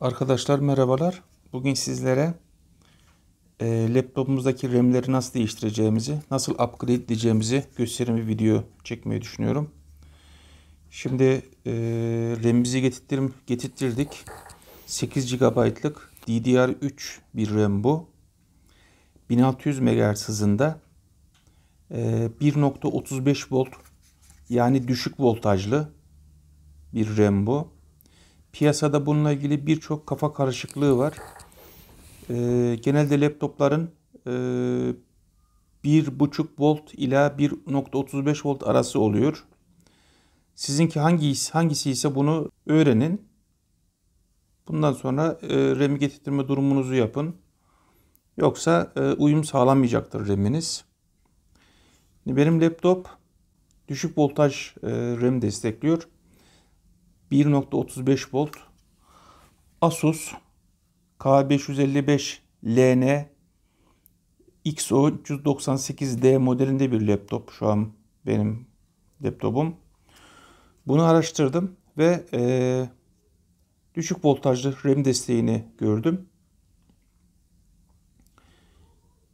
Arkadaşlar merhabalar. Bugün sizlere e, laptopumuzdaki RAM'leri nasıl değiştireceğimizi, nasıl upgrade edeceğimizi gösteren bir video çekmeyi düşünüyorum. Şimdi e, RAM'imizi getirttirdik. 8 GB'lık DDR3 bir RAM bu. 1600 MHz hızında e, 1.35 volt yani düşük voltajlı bir RAM bu. Piyasada bununla ilgili birçok kafa karışıklığı var. E, genelde laptopların e, 1.5 volt ila 1.35 volt arası oluyor. Sizinki hangi hangisi ise bunu öğrenin. Bundan sonra e, remi getirme durumunuzu yapın. Yoksa e, uyum sağlanmayacaktır reminiz. Benim laptop düşük voltaj e, rem destekliyor. 1.35 volt Asus K555LN XO398D modelinde bir laptop şu an benim laptopum. Bunu araştırdım ve e, düşük voltajlı RAM desteğini gördüm.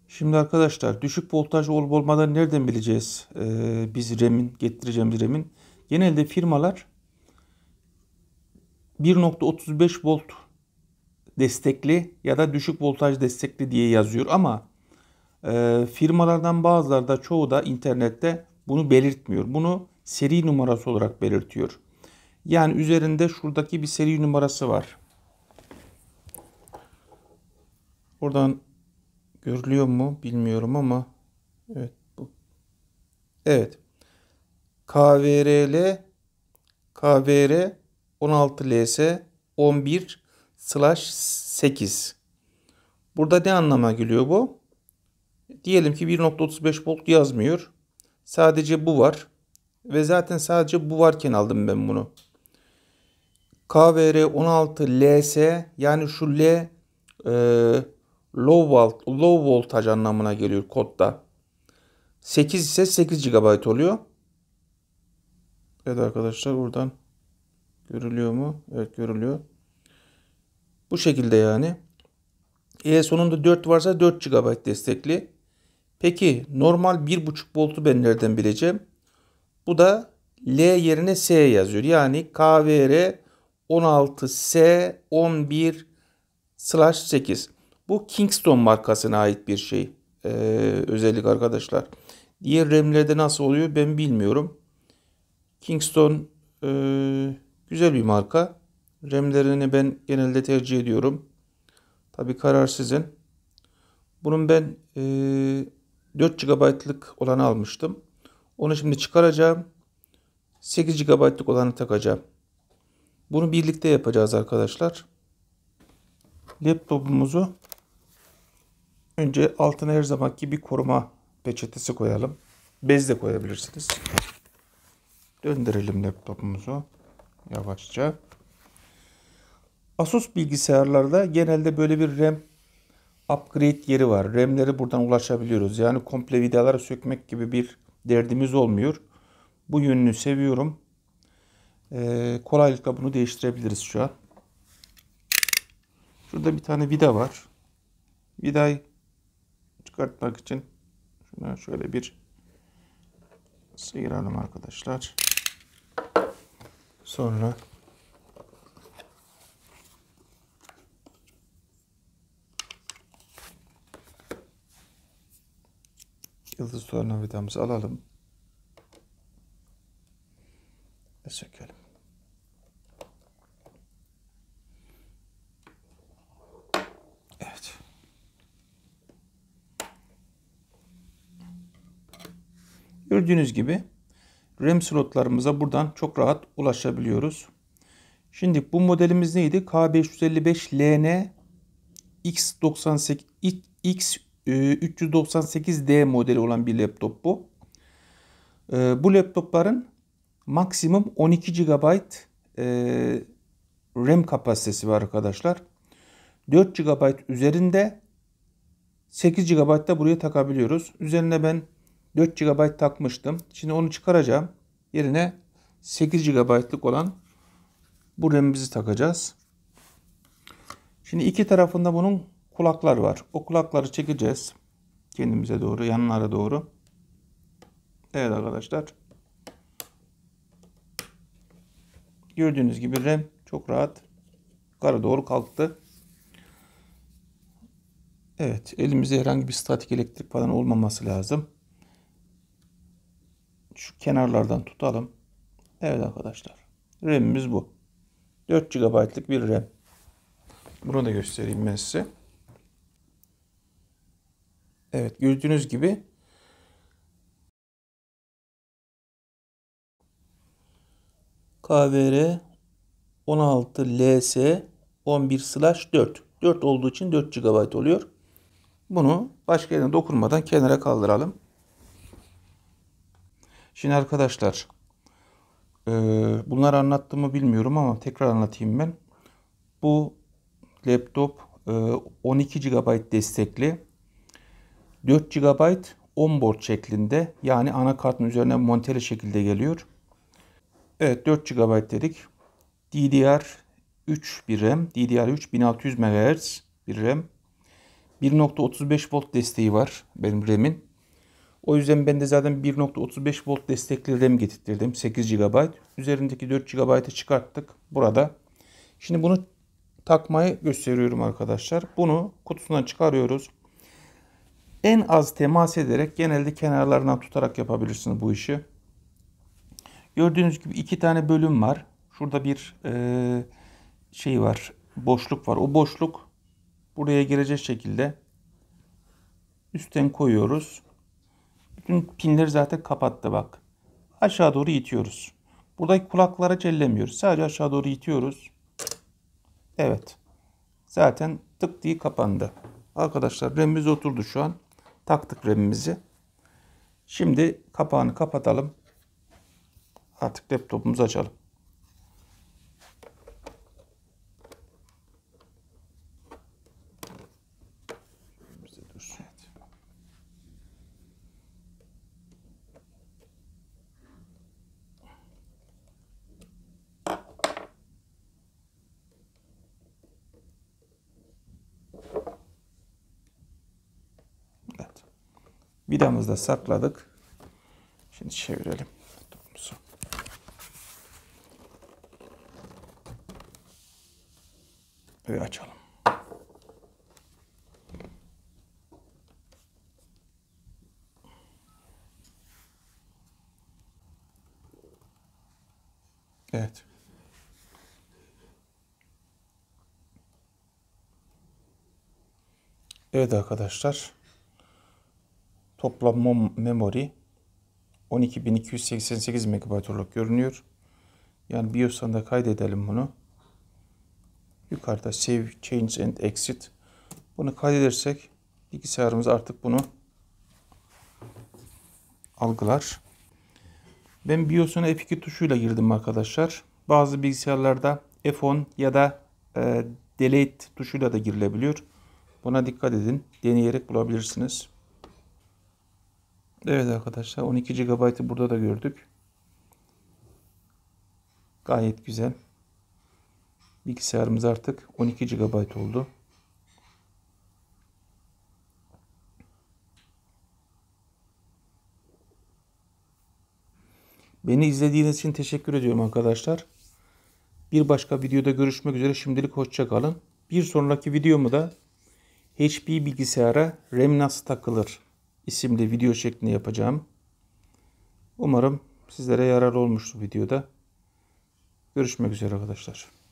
Şimdi arkadaşlar düşük voltaj olup olmadan nereden bileceğiz e, biz RAM'in getireceğimiz RAM'in? Genelde firmalar 1.35 volt destekli ya da düşük voltaj destekli diye yazıyor ama e, firmalardan bazıları da çoğu da internette bunu belirtmiyor. Bunu seri numarası olarak belirtiyor. Yani üzerinde şuradaki bir seri numarası var. Oradan görülüyor mu bilmiyorum ama evet bu. Evet. KVRL KVR 16LS 11 8. Burada ne anlama geliyor bu? Diyelim ki 1.35 volt yazmıyor. Sadece bu var. Ve zaten sadece bu varken aldım ben bunu. KVR 16LS yani şu L e, low, volt, low voltaj anlamına geliyor kodda. 8 ise 8 GB oluyor. Evet arkadaşlar buradan Görülüyor mu? Evet görülüyor. Bu şekilde yani. E sonunda 4 varsa 4 GB destekli. Peki normal 1.5 voltu ben nereden bileceğim? Bu da L yerine S yazıyor. Yani KVR 16S 11 slash 8. Bu Kingston markasına ait bir şey. Ee, özellik arkadaşlar. Diğer RAM'lerde nasıl oluyor ben bilmiyorum. Kingston ee, Güzel bir marka. Remlerini ben genelde tercih ediyorum. Tabi karar sizin. Bunun ben e, 4 GB'lık olanı almıştım. Onu şimdi çıkaracağım. 8 GB'lık olanı takacağım. Bunu birlikte yapacağız arkadaşlar. Laptopumuzu önce altına her zamanki bir koruma peçetesi koyalım. Bez de koyabilirsiniz. Döndürelim laptopumuzu yavaşça. Asus bilgisayarlarda genelde böyle bir RAM upgrade yeri var. RAM'leri buradan ulaşabiliyoruz. Yani komple vidaları sökmek gibi bir derdimiz olmuyor. Bu yönünü seviyorum. Ee, kolaylıkla bunu değiştirebiliriz şu an. Şurada bir tane vida var. Vidayı çıkartmak için şuna şöyle bir sıyıralım arkadaşlar. Sonra yıldız tornavidamızı alalım ve sökelim. Evet. Gördüğünüz gibi RAM slotlarımıza buradan çok rahat ulaşabiliyoruz. Şimdi bu modelimiz neydi? K555LN x 98 X398D e, modeli olan bir laptop bu. E, bu laptopların maksimum 12 GB e, RAM kapasitesi var arkadaşlar. 4 GB üzerinde 8 GB da buraya takabiliyoruz. Üzerine ben 4 GB takmıştım. Şimdi onu çıkaracağım. Yerine 8 GB'lık olan bu RAM'imizi takacağız. Şimdi iki tarafında bunun kulaklar var. O kulakları çekeceğiz. Kendimize doğru, yanlara doğru. Evet arkadaşlar. Gördüğünüz gibi RAM çok rahat yukarı doğru kalktı. Evet elimizde herhangi bir statik elektrik falan olmaması lazım şu kenarlardan tutalım. Evet arkadaşlar. RAM'imiz bu. 4 GB'lık bir RAM. Bunu da göstereyim ben size. Evet gördüğünüz gibi KVR 16 LS 11 slash 4. 4 olduğu için 4 GB oluyor. Bunu başka yerine dokunmadan kenara kaldıralım. Şimdi arkadaşlar e, bunları anlattığımı bilmiyorum ama tekrar anlatayım ben. Bu laptop e, 12 GB destekli 4 GB onboard şeklinde yani anakartın üzerine monteli şekilde geliyor. Evet 4 GB dedik. DDR3 bir RAM. DDR3 1600 MHz bir RAM. 1.35 volt desteği var benim RAM'in. O yüzden ben de zaten 1.35 volt destekledim getirttirdim 8 GB. Üzerindeki 4 GB'ı çıkarttık burada. Şimdi bunu takmayı gösteriyorum arkadaşlar. Bunu kutusundan çıkarıyoruz. En az temas ederek genelde kenarlarından tutarak yapabilirsiniz bu işi. Gördüğünüz gibi iki tane bölüm var. Şurada bir e, şey var. Boşluk var. O boşluk buraya girecek şekilde üstten koyuyoruz. Bütün pinleri zaten kapattı bak. Aşağı doğru itiyoruz. Buradaki kulaklara cellemiyoruz. Sadece aşağı doğru itiyoruz. Evet. Zaten tık diye kapandı. Arkadaşlar remimiz oturdu şu an. Taktık remimizi. Şimdi kapağını kapatalım. Artık laptopumuzu açalım. vidamızda sakladık. Şimdi çevirelim. Ve açalım. Evet. Evet arkadaşlar. Toplam memori 12288 megabaytoluk görünüyor. Yani BIOS'tan kaydedelim bunu. Yukarıda save, change and exit. Bunu kaydedersek bilgisayarımız artık bunu algılar. Ben BIOS'una F2 tuşuyla girdim arkadaşlar. Bazı bilgisayarlarda F10 ya da e, delete tuşuyla da girilebiliyor. Buna dikkat edin. Deneyerek bulabilirsiniz. Evet arkadaşlar 12 GB'ı burada da gördük. Gayet güzel. Bilgisayarımız artık 12 GB oldu. Beni izlediğiniz için teşekkür ediyorum arkadaşlar. Bir başka videoda görüşmek üzere. Şimdilik hoşçakalın. Bir sonraki videomu da HP bilgisayara RAM nasıl takılır isimli video şeklinde yapacağım. Umarım sizlere yararlı olmuştur videoda. Görüşmek üzere arkadaşlar.